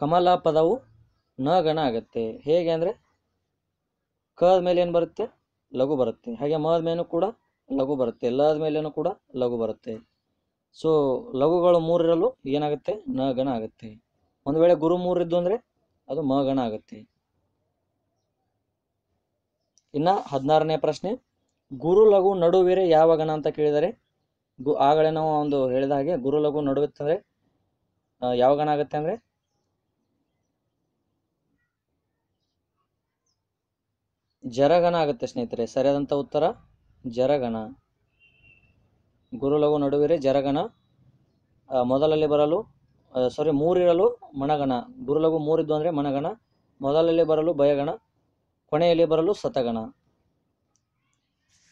ಕಮಲ ಪದವು ನಗಣ ಆಗುತ್ತೆ ಹೇಗೆ ಅಂದರೆ ಕದ ಮೇಲೆ ಏನು ಬರುತ್ತೆ ಲಘು ಬರುತ್ತೆ ಹಾಗೆ ಮದ ಮೇಲೂ ಕೂಡ ಲಘು ಬರುತ್ತೆ ಎಲ್ಲದ ಮೇಲೇನು ಕೂಡ ಲಘು ಬರುತ್ತೆ ಸೊ ಲಘುಗಳು ಮೂರಿರಲು ಏನಾಗುತ್ತೆ ನ ಗಣ ಆಗುತ್ತೆ ಒಂದು ವೇಳೆ ಗುರು ಮೂರಿದ್ದು ಅಂದರೆ ಅದು ಮ ಗಣ ಆಗುತ್ತೆ ಇನ್ನು ಹದಿನಾರನೇ ಪ್ರಶ್ನೆ ಗುರು ಲಘು ನಡುವಿರೆ ಯಾವ ಗಣ ಅಂತ ಕೇಳಿದರೆ ಗು ಆಗಲೇ ನಾವು ಒಂದು ಹೇಳಿದ ಹಾಗೆ ಗುರು ಲಘು ನಡುವೆ ಯಾವ ಗಣ ಆಗುತ್ತೆ ಅಂದರೆ ಜರಗಣ ಆಗುತ್ತೆ ಸ್ನೇಹಿತರೆ ಸರಿಯಾದಂಥ ಉತ್ತರ ಜರಗಣ ಗುರುಲಘು ನಡುವೆರೆ ಜರಗಣ ಮೊದಲಲ್ಲಿ ಬರಲು ಸಾರಿ ಮೂರಿರಲು ಮಣಗಣ ಗುರುಲಘು ಮೂರಿದ್ದು ಅಂದರೆ ಮಣಗಣ ಮೊದಲಲ್ಲಿ ಬರಲು ಭಯಗಣ ಕೊನೆಯಲ್ಲಿ ಬರಲು ಸತಗಣ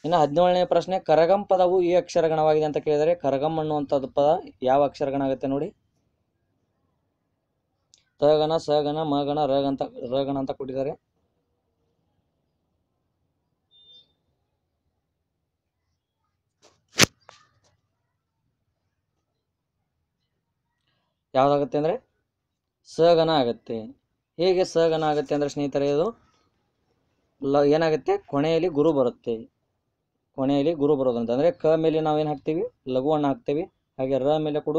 ಇನ್ನು ಹದಿನೇಳನೇ ಪ್ರಶ್ನೆ ಕರಗಂ ಪದವು ಈ ಅಕ್ಷರಗಣವಾಗಿದೆ ಅಂತ ಕೇಳಿದರೆ ಕರಗಂ ಅನ್ನುವಂಥದ್ದು ಪದ ಯಾವ ಅಕ್ಷರಗಣ ಆಗುತ್ತೆ ನೋಡಿ ತಗಣ ಸಗಣ ಮಗಣ ಅಂತ ರಗಣ ಅಂತ ಕೊಟ್ಟಿದ್ದಾರೆ ಯಾವುದಾಗುತ್ತೆ ಅಂದರೆ ಸಗನ ಆಗುತ್ತೆ ಹೇಗೆ ಸಗನ ಆಗುತ್ತೆ ಅಂದರೆ ಸ್ನೇಹಿತರೆ ಇದು ಲ ಏನಾಗುತ್ತೆ ಕೊನೆಯಲ್ಲಿ ಗುರು ಬರುತ್ತೆ ಕೊನೆಯಲ್ಲಿ ಗುರು ಬರೋದಂತ ಅಂದರೆ ಕ ಮೇಲೆ ನಾವು ಏನು ಹಾಕ್ತೀವಿ ಲಘುವನ್ನು ಹಾಕ್ತೀವಿ ಹಾಗೆ ರ ಮೇಲೆ ಕೂಡ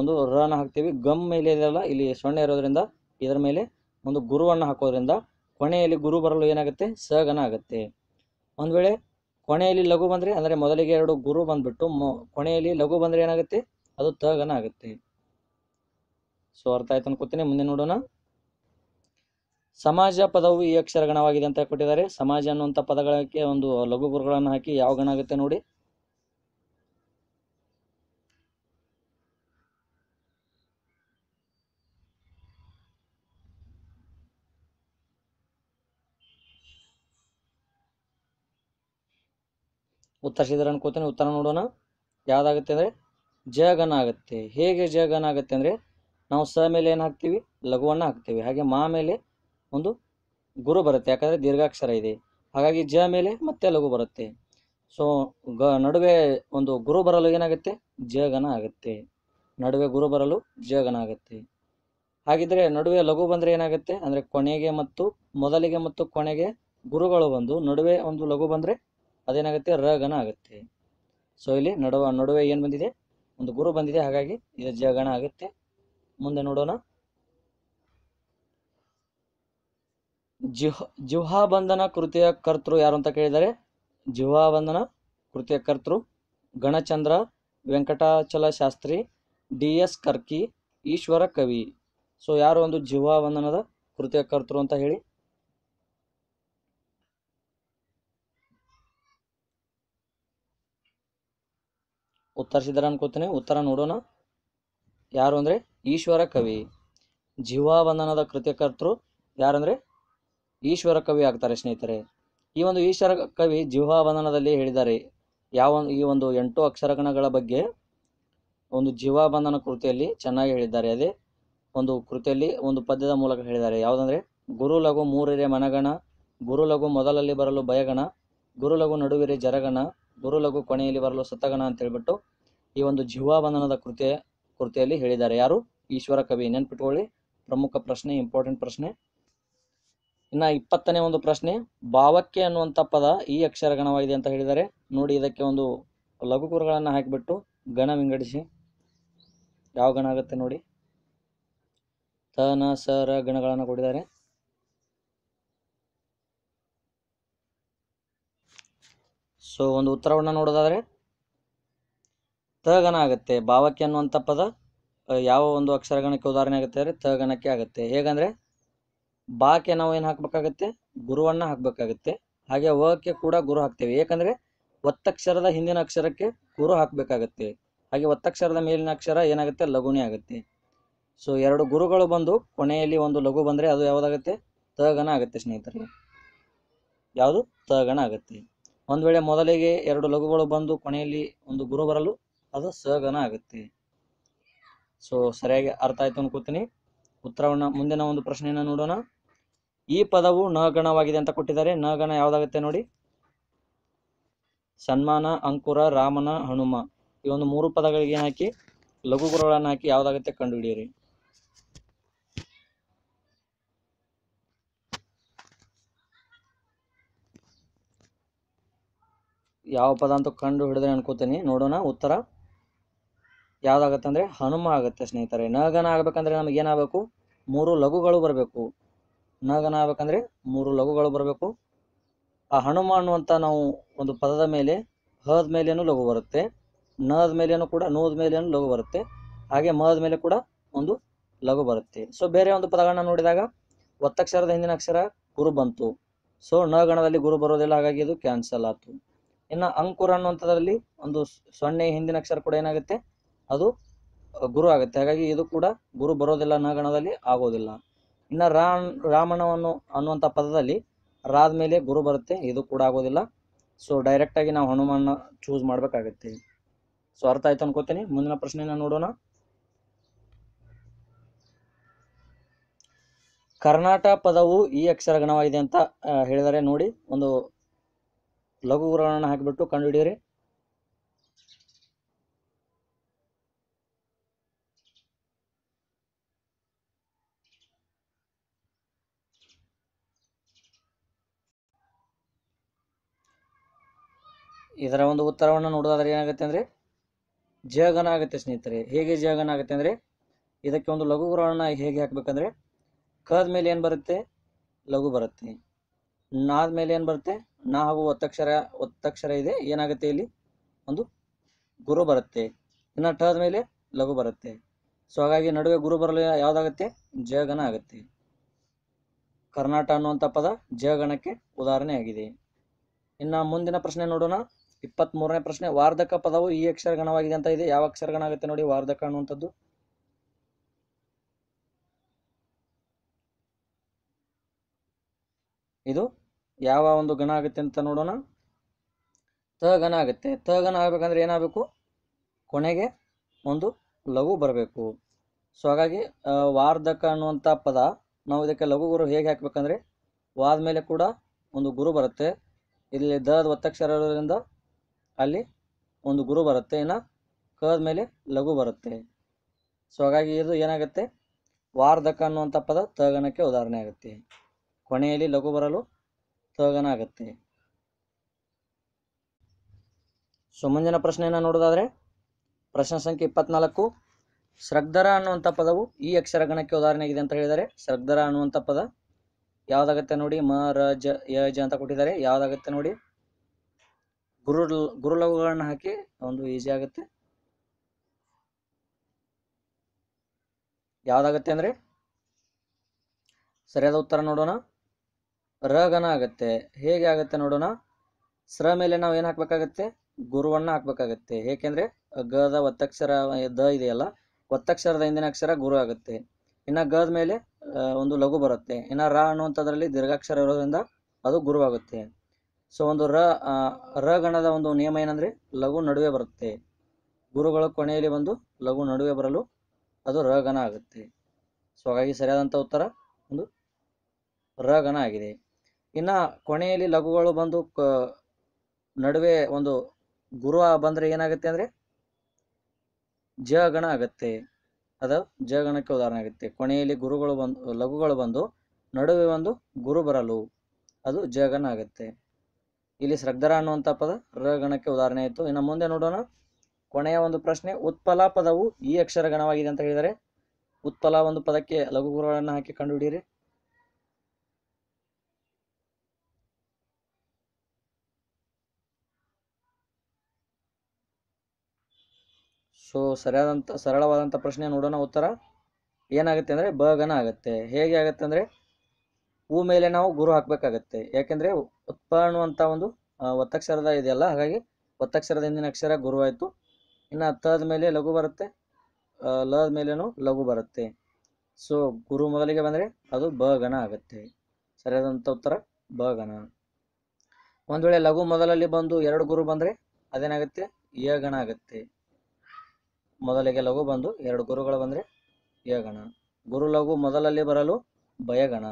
ಒಂದು ರನ ಹಾಕ್ತೀವಿ ಗಮ್ ಮೇಲೆ ಇದೆಲ್ಲ ಇಲ್ಲಿ ಸೊನ್ನೆ ಇರೋದ್ರಿಂದ ಇದರ ಮೇಲೆ ಒಂದು ಗುರುವನ್ನು ಹಾಕೋದ್ರಿಂದ ಕೊನೆಯಲ್ಲಿ ಗುರು ಬರಲು ಏನಾಗುತ್ತೆ ಸಗನ ಆಗುತ್ತೆ ಒಂದು ವೇಳೆ ಕೊನೆಯಲ್ಲಿ ಲಘು ಬಂದರೆ ಅಂದರೆ ಮೊದಲಿಗೆ ಎರಡು ಗುರು ಬಂದುಬಿಟ್ಟು ಮೊ ಕೊನೆಯಲ್ಲಿ ಲಘು ಬಂದರೆ ಏನಾಗುತ್ತೆ ಅದು ತಗನ ಆಗುತ್ತೆ ಸೊ ಅರ್ಥ ಆಯ್ತು ಅನ್ಕೋತೀನಿ ಮುಂದೆ ನೋಡೋಣ ಸಮಾಜ ಪದವು ಈ ಅಕ್ಷರ ಗಣವಾಗಿದೆ ಅಂತ ಕೊಟ್ಟಿದ್ದಾರೆ ಸಮಾಜ ಅನ್ನುವಂಥ ಪದಗಳಕ್ಕೆ ಒಂದು ಲಘು ಗುರುಗಳನ್ನು ಹಾಕಿ ಯಾವ ಗಣ ಆಗುತ್ತೆ ನೋಡಿ ಉತ್ತರಿಸಿದ್ರೆ ಅನ್ಕೋತೀನಿ ಉತ್ತರ ನೋಡೋಣ ಯಾವ್ದಾಗುತ್ತೆ ಅಂದ್ರೆ ಜಗನ ಆಗುತ್ತೆ ಹೇಗೆ ಜಗನ ಆಗುತ್ತೆ ಅಂದರೆ ನಾವು ಸ ಮೇಲೆ ಏನು ಹಾಕ್ತೀವಿ ಲಘುವನ್ನು ಹಾಕ್ತೀವಿ ಹಾಗೆ ಮಾ ಮೇಲೆ ಒಂದು ಗುರು ಬರುತ್ತೆ ಯಾಕಂದರೆ ದೀರ್ಘಾಕ್ಷರ ಇದೆ ಹಾಗಾಗಿ ಜ ಮೇಲೆ ಮತ್ತೆ ಲಘು ಬರುತ್ತೆ ಸೊ ಗ ನಡುವೆ ಒಂದು ಗುರು ಬರಲು ಏನಾಗುತ್ತೆ ಜಗನ ಆಗುತ್ತೆ ನಡುವೆ ಗುರು ಬರಲು ಜಗನ ಆಗುತ್ತೆ ಹಾಗಿದ್ರೆ ನಡುವೆ ಲಘು ಬಂದರೆ ಏನಾಗುತ್ತೆ ಅಂದರೆ ಕೊನೆಗೆ ಮತ್ತು ಮೊದಲಿಗೆ ಮತ್ತು ಕೊನೆಗೆ ಗುರುಗಳು ಬಂದು ನಡುವೆ ಒಂದು ಲಘು ಬಂದರೆ ಅದೇನಾಗುತ್ತೆ ರಗನ ಆಗುತ್ತೆ ಸೊ ಇಲ್ಲಿ ನಡುವ ನಡುವೆ ಏನು ಬಂದಿದೆ ಒಂದು ಗುರು ಬಂದಿದೆ ಹಾಗಾಗಿ ಇದು ಜಗನ ಆಗುತ್ತೆ ಮುಂದೆ ನೋಡೋಣ ಜಿಹ ಜಿಹ್ವಾಬಂಧನ ಕೃತಿಯ ಕರ್ತೃ ಯಾರು ಅಂತ ಕೇಳಿದ್ದಾರೆ ಜಿಹ್ವಾಬಂಧನ ಕೃತಿಯ ಕರ್ತೃ Ganachandra Venkatachala Shastri D S Karki Ishwara Kavi so ಯಾರು ಒಂದು ಬಂಧನದ ಕೃತಿಯ ಕರ್ತೃ ಅಂತ ಹೇಳಿ ಉತ್ತರಿಸಿದಾರೆ ಅನ್ಕೋತೇನೆ ಉತ್ತರ ನೋಡೋಣ ಯಾರು ಅಂದರೆ ಈಶ್ವರ ಕವಿ ಜೀವಾವಂದನದ ಕೃತಿಕರ್ತರು ಯಾರಂದರೆ ಈಶ್ವರ ಕವಿ ಆಗ್ತಾರೆ ಸ್ನೇಹಿತರೆ ಈ ಒಂದು ಈಶ್ವರ ಕವಿ ಜೀವಾವಂದನದಲ್ಲಿ ಹೇಳಿದ್ದಾರೆ ಯಾವ ಈ ಒಂದು ಎಂಟು ಅಕ್ಷರಗಣಗಳ ಬಗ್ಗೆ ಒಂದು ಜೀವಾಬಂಧನ ಕೃತಿಯಲ್ಲಿ ಚೆನ್ನಾಗಿ ಹೇಳಿದ್ದಾರೆ ಅದೇ ಒಂದು ಕೃತಿಯಲ್ಲಿ ಒಂದು ಪದ್ಯದ ಮೂಲಕ ಹೇಳಿದ್ದಾರೆ ಯಾವುದಂದ್ರೆ ಗುರು ಲಘು ಮೂರರೆ ಮನಗಣ ಗುರು ಲಘು ಮೊದಲಲ್ಲಿ ಬರಲು ಭಯಗಣ ಗುರು ಲಘು ನಡುವಿರೆ ಜರಗಣ ಗುರು ಲಘು ಕೊನೆಯಲ್ಲಿ ಬರಲು ಸತಗಣ ಅಂತ ಹೇಳ್ಬಿಟ್ಟು ಈ ಒಂದು ಜೀವಾಬಂಧನದ ಕೃತಿಯ ಕೃತಿಯಲ್ಲಿ ಹೇಳಿದ್ದಾರೆ ಯಾರು ಈಶ್ವರ ಕವಿ ನೆನ್ಪಿಟ್ಕೊಳ್ಳಿ ಪ್ರಮುಖ ಪ್ರಶ್ನೆ ಇಂಪಾರ್ಟೆಂಟ್ ಪ್ರಶ್ನೆ ಇನ್ನ ಇಪ್ಪತ್ತನೇ ಒಂದು ಪ್ರಶ್ನೆ ಭಾವಕ್ಕೆ ಅನ್ನುವಂಥ ಪದ ಈ ಅಕ್ಷರ ಗಣವಾಗಿದೆ ಅಂತ ಹೇಳಿದ್ದಾರೆ ನೋಡಿ ಇದಕ್ಕೆ ಒಂದು ಲಘುಕುರುಗಳನ್ನು ಹಾಕಿಬಿಟ್ಟು ಗಣ ವಿಂಗಡಿಸಿ ಯಾವ ಗಣ ಆಗುತ್ತೆ ನೋಡಿ ತನ ಸರ ಗಣಗಳನ್ನು ಕೊಟ್ಟಿದ್ದಾರೆ ಸೊ ಒಂದು ಉತ್ತರವನ್ನು ನೋಡೋದಾದರೆ ತಗನ ಆಗುತ್ತೆ ಭಾವಕ್ಕೆ ಅನ್ನುವಂಥ ಪದ ಯಾವ ಒಂದು ಅಕ್ಷರಗಣಕ್ಕೆ ಉದಾಹರಣೆ ಆಗುತ್ತೆ ಅಂದರೆ ತಗಣಕ್ಕೆ ಆಗುತ್ತೆ ಹೇಗಂದರೆ ಬಾಕ್ಕೆ ನಾವು ಏನು ಹಾಕಬೇಕಾಗತ್ತೆ ಗುರುವನ್ನು ಹಾಕಬೇಕಾಗತ್ತೆ ಹಾಗೆ ವಕ್ಕೆ ಕೂಡ ಗುರು ಹಾಕ್ತೇವೆ ಏಕೆಂದರೆ ಒತ್ತಕ್ಷರದ ಹಿಂದಿನ ಅಕ್ಷರಕ್ಕೆ ಗುರು ಹಾಕಬೇಕಾಗತ್ತೆ ಹಾಗೆ ಒತ್ತಕ್ಷರದ ಮೇಲಿನ ಅಕ್ಷರ ಏನಾಗುತ್ತೆ ಲಘುನೇ ಆಗುತ್ತೆ ಸೊ ಎರಡು ಗುರುಗಳು ಬಂದು ಕೊನೆಯಲ್ಲಿ ಒಂದು ಲಘು ಬಂದರೆ ಅದು ಯಾವುದಾಗುತ್ತೆ ತಗಣ ಆಗುತ್ತೆ ಸ್ನೇಹಿತರೆ ಯಾವುದು ತಗಣ ಆಗುತ್ತೆ ಒಂದು ವೇಳೆ ಮೊದಲಿಗೆ ಎರಡು ಲಘುಗಳು ಬಂದು ಕೊನೆಯಲ್ಲಿ ಒಂದು ಗುರು ಬರಲು ಅದು ಸಗನ ಆಗುತ್ತೆ ಸೊ ಸರಿಯಾಗಿ ಅರ್ಥ ಆಯ್ತು ಅನ್ಕೋತೀನಿ ಉತ್ತರವನ್ನು ಮುಂದಿನ ಒಂದು ಪ್ರಶ್ನೆಯನ್ನು ನೋಡೋಣ ಈ ಪದವು ನಗಣವಾಗಿದೆ ಅಂತ ಕೊಟ್ಟಿದ್ದಾರೆ ನಗಣ ಯಾವ್ದಾಗುತ್ತೆ ನೋಡಿ ಸನ್ಮಾನ ಅಂಕುರ ರಾಮನ ಹನುಮ ಈ ಒಂದು ಮೂರು ಪದಗಳಿಗೆ ಹಾಕಿ ಲಘು ಗುರುಗಳನ್ನು ಹಾಕಿ ಯಾವ್ದಾಗುತ್ತೆ ಕಂಡುಹಿಡಿಯಿರಿ ಯಾವ ಪದ ಅಂತ ಕಂಡು ಹಿಡಿದ್ರೆ ಅನ್ಕೋತೀನಿ ನೋಡೋಣ ಉತ್ತರ ಯಾವುದಾಗತ್ತೆ ಅಂದರೆ ಹನುಮ ಆಗುತ್ತೆ ಸ್ನೇಹಿತರೆ ನಗನ ಆಗ್ಬೇಕಂದ್ರೆ ನಮಗೆ ಏನಾಗಬೇಕು ಮೂರು ಲಘುಗಳು ಬರಬೇಕು ನಗನ ಆಗ್ಬೇಕಂದ್ರೆ ಮೂರು ಲಘುಗಳು ಬರಬೇಕು ಆ ಹನುಮ ಅನ್ನುವಂಥ ನಾವು ಒಂದು ಪದದ ಮೇಲೆ ಹದ ಮೇಲೇನು ಲಘು ಬರುತ್ತೆ ನದ ಮೇಲೇನು ಕೂಡ ನೋದ ಮೇಲೇನು ಲಘು ಬರುತ್ತೆ ಹಾಗೆ ಮದ ಮೇಲೆ ಕೂಡ ಒಂದು ಲಘು ಬರುತ್ತೆ ಸೊ ಬೇರೆ ಒಂದು ಪದಗಳನ್ನ ನೋಡಿದಾಗ ಒತ್ತಕ್ಷರದ ಹಿಂದಿನ ಅಕ್ಷರ ಗುರು ಬಂತು ಸೊ ನಗಣದಲ್ಲಿ ಗುರು ಬರೋದಿಲ್ಲ ಹಾಗಾಗಿ ಇದು ಕ್ಯಾನ್ಸಲ್ ಆಯಿತು ಇನ್ನು ಅಂಕುರ ಅನ್ನುವಂಥದ್ರಲ್ಲಿ ಒಂದು ಸೊನ್ನೆ ಹಿಂದಿನ ಅಕ್ಷರ ಕೂಡ ಏನಾಗುತ್ತೆ ಅದು ಗುರು ಆಗುತ್ತೆ ಹಾಗಾಗಿ ಇದು ಕೂಡ ಗುರು ಬರೋದಿಲ್ಲ ನ ಗಣದಲ್ಲಿ ಆಗೋದಿಲ್ಲ ಇನ್ನು ರಾಮ್ ರಾಮಣವನ್ನು ಅನ್ನುವಂಥ ಪದದಲ್ಲಿ ರಾದ ಮೇಲೆ ಗುರು ಬರುತ್ತೆ ಇದು ಕೂಡ ಆಗೋದಿಲ್ಲ ಸೊ ಡೈರೆಕ್ಟಾಗಿ ನಾವು ಹನುಮಾನ ಚೂಸ್ ಮಾಡಬೇಕಾಗತ್ತೆ ಸೊ ಅರ್ಥ ಆಯ್ತು ಅನ್ಕೋತೀನಿ ಮುಂದಿನ ಪ್ರಶ್ನೆಯನ್ನು ನೋಡೋಣ ಕರ್ನಾಟ ಪದವು ಈ ಅಕ್ಷರ ಗಣವಾಗಿದೆ ಅಂತ ಹೇಳಿದರೆ ನೋಡಿ ಒಂದು ಲಘು ಗುರುಗಳನ್ನು ಹಾಕಿಬಿಟ್ಟು ಕಂಡುಹಿಡಿಯಿರಿ ಇದರ ಒಂದು ಉತ್ತರವನ್ನು ನೋಡೋದಾದ್ರೆ ಏನಾಗುತ್ತೆ ಅಂದರೆ ಜಗನ ಆಗುತ್ತೆ ಸ್ನೇಹಿತರೆ ಹೇಗೆ ಜಗನ ಆಗುತ್ತೆ ಅಂದರೆ ಇದಕ್ಕೆ ಒಂದು ಲಘು ಗುರವನ್ನು ಹೇಗೆ ಹಾಕಬೇಕಂದ್ರೆ ಕದ ಮೇಲೆ ಏನು ಬರುತ್ತೆ ಲಘು ಬರುತ್ತೆ ನಾದ ಮೇಲೆ ಏನು ಬರುತ್ತೆ ನಾ ಹಾಗೂ ಒತ್ತಕ್ಷರ ಒತ್ತಕ್ಷರ ಇದೆ ಏನಾಗುತ್ತೆ ಇಲ್ಲಿ ಒಂದು ಗುರು ಬರುತ್ತೆ ಇನ್ನು ಟದ ಮೇಲೆ ಲಘು ಬರುತ್ತೆ ಸೊ ಹಾಗಾಗಿ ನಡುವೆ ಗುರು ಬರಲು ಯಾವುದಾಗುತ್ತೆ ಜಗನ ಆಗುತ್ತೆ ಕರ್ನಾಟಕ ಅನ್ನುವಂಥ ಪದ ಜಯಗಣಕ್ಕೆ ಉದಾಹರಣೆ ಆಗಿದೆ ಇನ್ನು ಮುಂದಿನ ಪ್ರಶ್ನೆ ನೋಡೋಣ ಮೂರನೇ ಪ್ರಶ್ನೆ ವಾರ್ಧಕ ಪದವು ಈ ಅಕ್ಷರಗಣವಾಗಿದೆ ಅಂತ ಇದೆ ಯಾವ ಅಕ್ಷರಗಣ ಆಗುತ್ತೆ ನೋಡಿ ವಾರ್ಧಕ ಅನ್ನುವಂಥದ್ದು ಇದು ಯಾವ ಒಂದು ಗಣ ಆಗುತ್ತೆ ಅಂತ ನೋಡೋಣ ತ ಗಣ ಆಗುತ್ತೆ ತ ಗಣ ಆಗಬೇಕಂದ್ರೆ ಏನಾಗಬೇಕು ಕೊನೆಗೆ ಒಂದು ಲಘು ಬರಬೇಕು ಸೊ ಹಾಗಾಗಿ ವಾರ್ಧಕ ಅನ್ನುವಂಥ ಪದ ನಾವು ಇದಕ್ಕೆ ಲಘು ಗುರು ಹೇಗೆ ಹಾಕ್ಬೇಕಂದ್ರೆ ವಾದ ಮೇಲೆ ಕೂಡ ಒಂದು ಗುರು ಬರುತ್ತೆ ಇಲ್ಲಿ ದ ಒತ್ತಕ್ಷರ ಇರೋದ್ರಿಂದ ಅಲ್ಲಿ ಒಂದು ಗುರು ಬರುತ್ತೆ ಇನ್ನು ಕದ ಮೇಲೆ ಲಘು ಬರುತ್ತೆ ಸೊ ಹಾಗಾಗಿ ಇದು ಏನಾಗುತ್ತೆ ವಾರ್ಧಕ ಅನ್ನುವಂಥ ಪದ ತಗನಕ್ಕೆ ಉದಾಹರಣೆ ಆಗುತ್ತೆ ಕೊನೆಯಲ್ಲಿ ಲಘು ಬರಲು ತಗನ ಆಗುತ್ತೆ ಸೊ ಮುಂದಿನ ಪ್ರಶ್ನೆಯನ್ನು ನೋಡೋದಾದರೆ ಪ್ರಶ್ನೆ ಸಂಖ್ಯೆ ಇಪ್ಪತ್ನಾಲ್ಕು ಶ್ರಗ್ಧರ ಅನ್ನುವಂಥ ಪದವು ಈ ಅಕ್ಷರಗಣಕ್ಕೆ ಆಗಿದೆ ಅಂತ ಹೇಳಿದರೆ ಶ್ರಗ್ಧರ ಅನ್ನುವಂಥ ಪದ ಯಾವ್ದಾಗತ್ತೆ ನೋಡಿ ಮ ರ ಜ ಯ ಜ ಅಂತ ಕೊಟ್ಟಿದ್ದಾರೆ ಯಾವ್ದಾಗತ್ತೆ ನೋಡಿ ಗುರು ಲಘುಗಳನ್ನ ಹಾಕಿ ಒಂದು ಈಸಿ ಆಗುತ್ತೆ ಯಾವ್ದಾಗತ್ತೆ ಅಂದ್ರೆ ಸರಿಯಾದ ಉತ್ತರ ನೋಡೋಣ ರಗನ ಆಗುತ್ತೆ ಹೇಗೆ ಆಗತ್ತೆ ನೋಡೋಣ ಸ್ರ ಮೇಲೆ ನಾವು ಏನು ಹಾಕ್ಬೇಕಾಗತ್ತೆ ಗುರುವನ್ನ ಹಾಕ್ಬೇಕಾಗತ್ತೆ ಏಕೆಂದ್ರೆ ಗದ ಒತ್ತಕ್ಷರ ದ ಇದೆಯಲ್ಲ ಒತ್ತಕ್ಷರದ ಹಿಂದಿನ ಅಕ್ಷರ ಗುರು ಆಗುತ್ತೆ ಇನ್ನ ಗದ ಮೇಲೆ ಒಂದು ಲಘು ಬರುತ್ತೆ ಇನ್ನ ರ ಅನ್ನುವಂಥದ್ರಲ್ಲಿ ದೀರ್ಘಾಕ್ಷರ ಇರೋದ್ರಿಂದ ಅದು ಗುರುವಾಗುತ್ತೆ ಸೊ ಒಂದು ರ ರ ಗಣದ ಒಂದು ನಿಯಮ ಏನಂದರೆ ಲಘು ನಡುವೆ ಬರುತ್ತೆ ಗುರುಗಳ ಕೊನೆಯಲ್ಲಿ ಬಂದು ಲಘು ನಡುವೆ ಬರಲು ಅದು ರ ಗಣ ಆಗುತ್ತೆ ಸೊ ಹಾಗಾಗಿ ಸರಿಯಾದಂಥ ಉತ್ತರ ಒಂದು ರ ಗಣ ಆಗಿದೆ ಇನ್ನು ಕೊನೆಯಲ್ಲಿ ಲಘುಗಳು ಬಂದು ಕ ನಡುವೆ ಒಂದು ಗುರು ಬಂದರೆ ಏನಾಗುತ್ತೆ ಅಂದರೆ ಜ ಗಣ ಆಗುತ್ತೆ ಅದು ಜ ಗಣಕ್ಕೆ ಉದಾಹರಣೆ ಆಗುತ್ತೆ ಕೊನೆಯಲ್ಲಿ ಗುರುಗಳು ಬಂದು ಲಘುಗಳು ಬಂದು ನಡುವೆ ಒಂದು ಗುರು ಬರಲು ಅದು ಜಗಣ ಆಗುತ್ತೆ ಇಲ್ಲಿ ಸ್ರಗ್ಧರ ಅನ್ನುವಂಥ ಪದ ರ ಉದಾಹರಣೆ ಆಯಿತು ಇನ್ನು ಮುಂದೆ ನೋಡೋಣ ಕೊನೆಯ ಒಂದು ಪ್ರಶ್ನೆ ಉತ್ಪಲ ಪದವು ಈ ಅಕ್ಷರ ಗಣವಾಗಿದೆ ಅಂತ ಹೇಳಿದರೆ ಉತ್ಪಲ ಒಂದು ಪದಕ್ಕೆ ಲಘುಗುರುಗಳನ್ನು ಹಾಕಿ ಕಂಡುಹಿಡಿಯಿರಿ ಸೊ ಸರಿಯಾದಂಥ ಸರಳವಾದಂಥ ಪ್ರಶ್ನೆ ನೋಡೋಣ ಉತ್ತರ ಏನಾಗುತ್ತೆ ಅಂದರೆ ಬ ಆಗುತ್ತೆ ಹೇಗೆ ಆಗುತ್ತೆ ಅಂದರೆ ಹೂ ಮೇಲೆ ನಾವು ಗುರು ಹಾಕ್ಬೇಕಾಗತ್ತೆ ಯಾಕೆಂದರೆ ಉತ್ಪನ್ನುವಂಥ ಒಂದು ಒತ್ತಕ್ಷರದ ಇದೆಯಲ್ಲ ಹಾಗಾಗಿ ಒತ್ತಕ್ಷರದ ಹಿಂದಿನ ಅಕ್ಷರ ಗುರು ಆಯಿತು ಇನ್ನು ತದ ಮೇಲೆ ಲಘು ಬರುತ್ತೆ ಲದ ಮೇಲೆ ಲಘು ಬರುತ್ತೆ ಸೊ ಗುರು ಮೊದಲಿಗೆ ಬಂದರೆ ಅದು ಬಗಣ ಆಗುತ್ತೆ ಸರಿಯಾದಂಥ ಉತ್ತರ ಬ ಗಣ ಒಂದು ವೇಳೆ ಲಘು ಮೊದಲಲ್ಲಿ ಬಂದು ಎರಡು ಗುರು ಬಂದರೆ ಅದೇನಾಗುತ್ತೆ ಯಗಣ ಆಗುತ್ತೆ ಮೊದಲಿಗೆ ಲಘು ಬಂದು ಎರಡು ಗುರುಗಳು ಬಂದರೆ ಯಗಣ ಗುರು ಲಘು ಮೊದಲಲ್ಲಿ ಬರಲು ಭಯಗಣ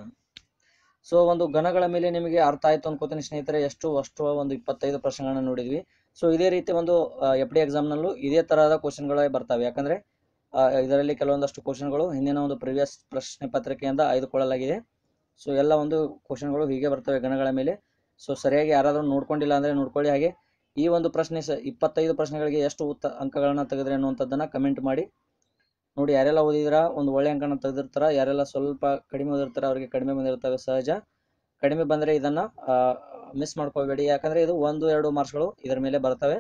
ಸೊ ಒಂದು ಗಣಗಳ ಮೇಲೆ ನಿಮಗೆ ಅರ್ಥ ಆಯಿತು ಅನ್ಕೋತೀನಿ ಸ್ನೇಹಿತರೆ ಎಷ್ಟು ಅಷ್ಟು ಒಂದು ಇಪ್ಪತ್ತೈದು ಪ್ರಶ್ನೆಗಳನ್ನ ನೋಡಿದ್ವಿ ಸೊ ಇದೇ ರೀತಿ ಒಂದು ಎಫ್ ಡಿ ಎಕ್ಸಾಮ್ನಲ್ಲೂ ಇದೇ ತರಹದ ಕ್ವಶನ್ಗಳೇ ಬರ್ತವೆ ಯಾಕಂದರೆ ಇದರಲ್ಲಿ ಕೆಲವೊಂದಷ್ಟು ಕ್ವಶನ್ಗಳು ಹಿಂದಿನ ಒಂದು ಪ್ರಿವಿಯಸ್ ಪ್ರಶ್ನೆ ಪತ್ರಿಕೆಯಿಂದ ಆಯ್ದುಕೊಳ್ಳಲಾಗಿದೆ ಸೊ ಎಲ್ಲ ಒಂದು ಕ್ವಶನ್ಗಳು ಹೀಗೆ ಬರ್ತವೆ ಗಣಗಳ ಮೇಲೆ ಸೊ ಸರಿಯಾಗಿ ಯಾರಾದರೂ ನೋಡ್ಕೊಂಡಿಲ್ಲ ಅಂದರೆ ನೋಡ್ಕೊಳ್ಳಿ ಹಾಗೆ ಈ ಒಂದು ಪ್ರಶ್ನೆ ಸ ಇಪ್ಪತ್ತೈದು ಪ್ರಶ್ನೆಗಳಿಗೆ ಎಷ್ಟು ಉತ್ತ ಅಂಕಗಳನ್ನು ತೆಗೆದ್ರೆ ಅನ್ನುವಂಥದ್ದನ್ನು ಕಮೆಂಟ್ ಮಾಡಿ ನೋಡಿ ಯಾರೆಲ್ಲ ಓದಿದ್ರ ಒಂದು ಒಳ್ಳೆ ಅಂಕನ ತೆಗೆದಿರ್ತಾರ ಯಾರೆಲ್ಲ ಸ್ವಲ್ಪ ಕಡಿಮೆ ಓದಿರ್ತಾರ ಅವರಿಗೆ ಕಡಿಮೆ ಬಂದಿರ್ತಾವೆ ಸಹಜ ಕಡಿಮೆ ಬಂದರೆ ಇದನ್ನು ಮಿಸ್ ಮಾಡ್ಕೋಬೇಡಿ ಯಾಕಂದರೆ ಇದು ಒಂದು ಎರಡು ಮಾರ್ಕ್ಸ್ಗಳು ಇದರ ಮೇಲೆ ಬರ್ತವೆ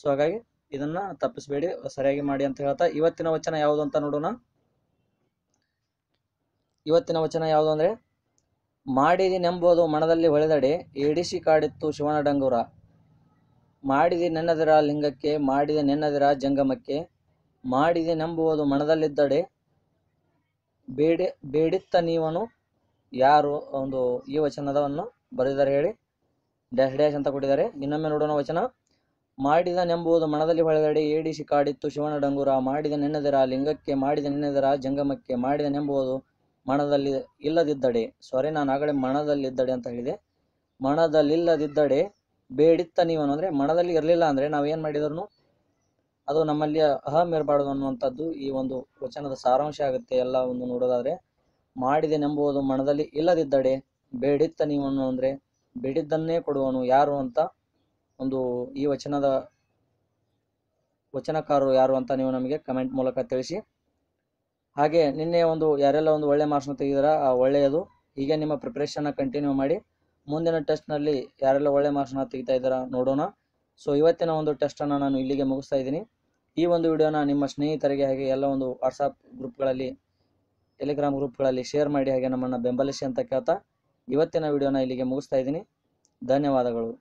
ಸೊ ಹಾಗಾಗಿ ಇದನ್ನು ತಪ್ಪಿಸಬೇಡಿ ಸರಿಯಾಗಿ ಮಾಡಿ ಅಂತ ಹೇಳ್ತಾ ಇವತ್ತಿನ ವಚನ ಯಾವುದು ಅಂತ ನೋಡೋಣ ಇವತ್ತಿನ ವಚನ ಯಾವುದು ಅಂದರೆ ನೆಂಬುದು ಮನದಲ್ಲಿ ಹೊಳೆದಡೆ ಎಡಿಸಿ ಕಾಡಿತ್ತು ಶಿವನ ಡಂಗೂರ ಮಾಡಿದಿ ನೆನ್ನದಿರ ಲಿಂಗಕ್ಕೆ ಮಾಡಿದ ನೆನ್ನದಿರ ಜಂಗಮಕ್ಕೆ ಮಾಡಿದೆ ನಂಬುವುದು ಮನದಲ್ಲಿದ್ದಡೆ ಬೇಡಿ ಬೇಡಿತ್ತ ನೀವನು ಯಾರು ಒಂದು ಈ ವಚನದವನ್ನು ಬರೆದಿದ್ದಾರೆ ಹೇಳಿ ಡ್ಯಾಶ್ ಡ್ಯಾಶ್ ಅಂತ ಕೊಟ್ಟಿದ್ದಾರೆ ಇನ್ನೊಮ್ಮೆ ನೋಡೋಣ ವಚನ ಮಾಡಿದ ನೆಂಬುವುದು ಮನದಲ್ಲಿ ಹೊಳೆದಡೆ ಏಡಿಸಿ ಕಾಡಿತ್ತು ಶಿವನ ಡಂಗುರ ಮಾಡಿದ ನೆನೆದರ ಲಿಂಗಕ್ಕೆ ಮಾಡಿದ ನೆನೆದರ ಜಂಗಮಕ್ಕೆ ಮಾಡಿದ ನೆಂಬುವುದು ಮನದಲ್ಲಿ ಇಲ್ಲದಿದ್ದಡೆ ಸಾರಿ ನಾನು ಆಗಲೇ ಮನದಲ್ಲಿದ್ದಡೆ ಅಂತ ಹೇಳಿದೆ ಮನದಲ್ಲಿಲ್ಲದಿದ್ದಡೆ ಬೇಡಿತ್ತ ನೀವನು ಅಂದರೆ ಮನದಲ್ಲಿ ಇರಲಿಲ್ಲ ಅಂದರೆ ನಾವೇನು ಮಾಡಿದ್ರು ಅದು ನಮ್ಮಲ್ಲಿ ಅಹಂ ಇರಬಾರ್ದು ಅನ್ನುವಂಥದ್ದು ಈ ಒಂದು ವಚನದ ಸಾರಾಂಶ ಆಗುತ್ತೆ ಎಲ್ಲ ಒಂದು ನೋಡೋದಾದ್ರೆ ಮಾಡಿದೆನೆಂಬುದು ಮನದಲ್ಲಿ ಇಲ್ಲದಿದ್ದಡೆ ಬೇಡಿತ್ತ ನೀವನ್ನು ಅಂದ್ರೆ ಬೇಡಿದ್ದನ್ನೇ ಕೊಡುವನು ಯಾರು ಅಂತ ಒಂದು ಈ ವಚನದ ವಚನಕಾರರು ಯಾರು ಅಂತ ನೀವು ನಮಗೆ ಕಮೆಂಟ್ ಮೂಲಕ ತಿಳಿಸಿ ಹಾಗೆ ನಿನ್ನೆ ಒಂದು ಯಾರೆಲ್ಲ ಒಂದು ಒಳ್ಳೆ ಮಾರ್ಕ್ಸ್ನ ತೆಗೆದಿರ ಆ ಒಳ್ಳೆಯದು ಹೀಗೆ ನಿಮ್ಮ ಪ್ರಿಪ್ರೇಷನ್ನ ಕಂಟಿನ್ಯೂ ಮಾಡಿ ಮುಂದಿನ ಟೆಸ್ಟ್ನಲ್ಲಿ ಯಾರೆಲ್ಲ ಒಳ್ಳೆ ಮಾರ್ಕ್ಸ್ನ ತೆಗಿತಾ ಇದ್ದಾರಾ ನೋಡೋಣ ಸೊ ಇವತ್ತಿನ ಒಂದು ಟೆಸ್ಟನ್ನು ನಾನು ಇಲ್ಲಿಗೆ ಮುಗಿಸ್ತಾ ಇದ್ದೀನಿ ಈ ಒಂದು ವಿಡಿಯೋನ ನಿಮ್ಮ ಸ್ನೇಹಿತರಿಗೆ ಹಾಗೆ ಎಲ್ಲ ಒಂದು ವಾಟ್ಸಪ್ ಗ್ರೂಪ್ಗಳಲ್ಲಿ ಟೆಲಿಗ್ರಾಮ್ ಗ್ರೂಪ್ಗಳಲ್ಲಿ ಶೇರ್ ಮಾಡಿ ಹಾಗೆ ನಮ್ಮನ್ನು ಬೆಂಬಲಿಸಿ ಅಂತ ಕೇಳ್ತಾ ಇವತ್ತಿನ ವಿಡಿಯೋನ ಇಲ್ಲಿಗೆ ಮುಗಿಸ್ತಾ ಇದ್ದೀನಿ ಧನ್ಯವಾದಗಳು